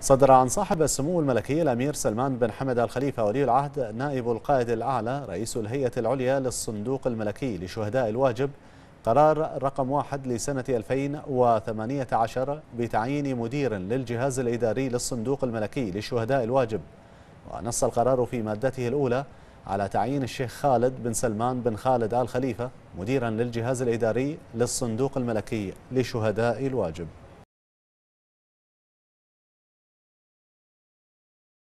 صدر عن صاحب السمو الملكي الأمير سلمان بن حمد الخليفة ولي العهد نائب القائد الأعلى رئيس الهيئة العليا للصندوق الملكي لشهداء الواجب قرار رقم واحد لسنة 2018 بتعيين مدير للجهاز الإداري للصندوق الملكي لشهداء الواجب ونص القرار في مادته الأولى على تعيين الشيخ خالد بن سلمان بن خالد آل خليفة مديرا للجهاز الإداري للصندوق الملكي لشهداء الواجب